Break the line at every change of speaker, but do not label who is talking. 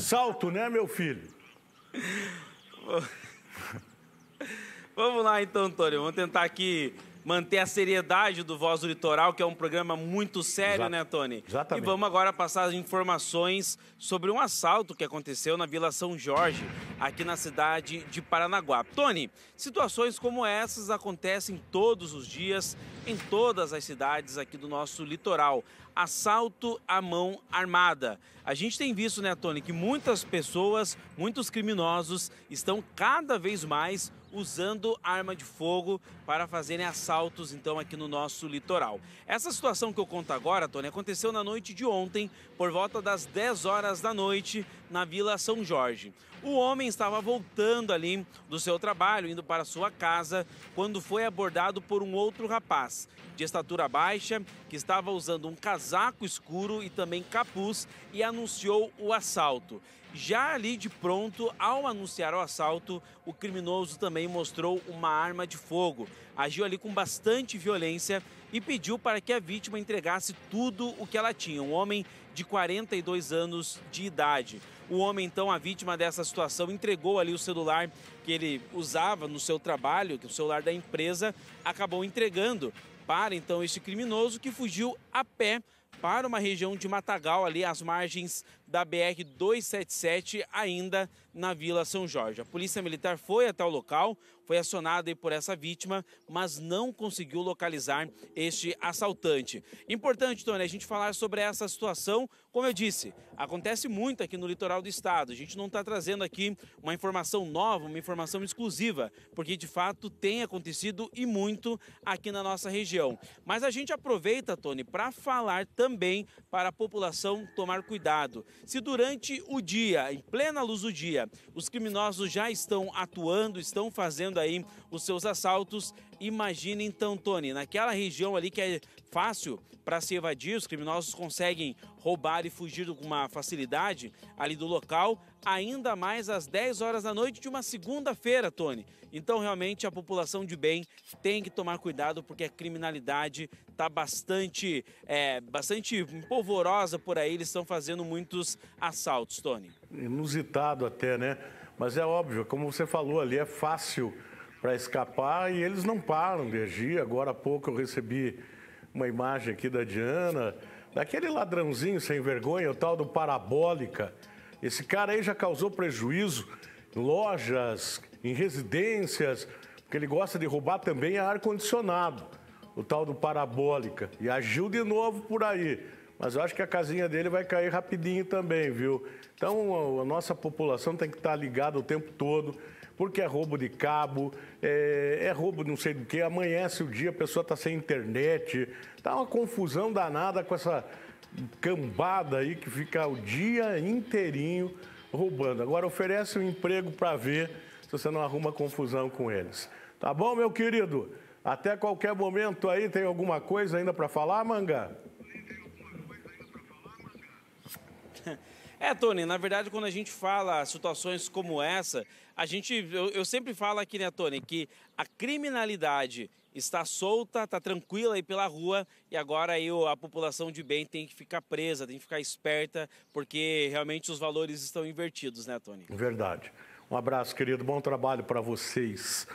Salto, né, meu filho?
Vamos lá então, Antônio. Vamos tentar aqui manter a seriedade do Voz do Litoral, que é um programa muito sério, Exato. né, Tony? Exatamente. E vamos agora passar as informações sobre um assalto que aconteceu na Vila São Jorge, aqui na cidade de Paranaguá. Tony, situações como essas acontecem todos os dias em todas as cidades aqui do nosso litoral. Assalto à mão armada. A gente tem visto, né, Tony, que muitas pessoas, muitos criminosos estão cada vez mais usando arma de fogo para fazerem assaltos, então, aqui no nosso litoral. Essa situação que eu conto agora, Tony, aconteceu na noite de ontem, por volta das 10 horas da noite, na Vila São Jorge. O homem estava voltando ali do seu trabalho, indo para sua casa, quando foi abordado por um outro rapaz, de estatura baixa, que estava usando um casaco escuro e também capuz e anunciou o assalto. Já ali de pronto, ao anunciar o assalto, o criminoso também também mostrou uma arma de fogo. Agiu ali com bastante violência e pediu para que a vítima entregasse tudo o que ela tinha. Um homem de 42 anos de idade. O homem, então, a vítima dessa situação, entregou ali o celular que ele usava no seu trabalho, que é o celular da empresa, acabou entregando para então este criminoso que fugiu a pé para uma região de matagal ali às margens da BR 277 ainda na Vila São Jorge. A Polícia Militar foi até o local, foi acionada por essa vítima, mas não conseguiu localizar este assaltante. Importante, Tony, a gente falar sobre essa situação. Como eu disse, acontece muito aqui no litoral do estado. A gente não está trazendo aqui uma informação nova, uma informação exclusiva, porque de fato tem acontecido e muito aqui na nossa região. Mas a gente aproveita, Tony, para falar também também para a população tomar cuidado. Se durante o dia, em plena luz do dia, os criminosos já estão atuando, estão fazendo aí os seus assaltos, imagine então, Tony, naquela região ali que é fácil para se evadir, os criminosos conseguem roubar e fugir com uma facilidade ali do local, ainda mais às 10 horas da noite de uma segunda-feira, Tony. Então, realmente, a população de bem tem que tomar cuidado porque a criminalidade está bastante, é, bastante polvorosa por aí. Eles estão fazendo muitos assaltos, Tony.
Inusitado até, né? Mas é óbvio, como você falou ali, é fácil para escapar e eles não param de agir. Agora há pouco eu recebi uma imagem aqui da Diana, daquele ladrãozinho sem vergonha, o tal do Parabólica. Esse cara aí já causou prejuízo em lojas, em residências, porque ele gosta de roubar também ar-condicionado, o tal do Parabólica. E agiu de novo por aí. Mas eu acho que a casinha dele vai cair rapidinho também, viu? Então a nossa população tem que estar ligada o tempo todo, porque é roubo de cabo, é, é roubo não sei do que, amanhece o dia, a pessoa está sem internet. Tá uma confusão danada com essa cambada aí que fica o dia inteirinho roubando. Agora oferece um emprego para ver se você não arruma confusão com eles. Tá bom, meu querido? Até qualquer momento aí tem alguma coisa ainda para falar, Manga?
É, Tony, na verdade, quando a gente fala situações como essa, a gente, eu, eu sempre falo aqui, né, Tony, que a criminalidade está solta, está tranquila aí pela rua e agora aí a população de bem tem que ficar presa, tem que ficar esperta, porque realmente os valores estão invertidos, né, Tony?
Verdade. Um abraço, querido. Bom trabalho para vocês.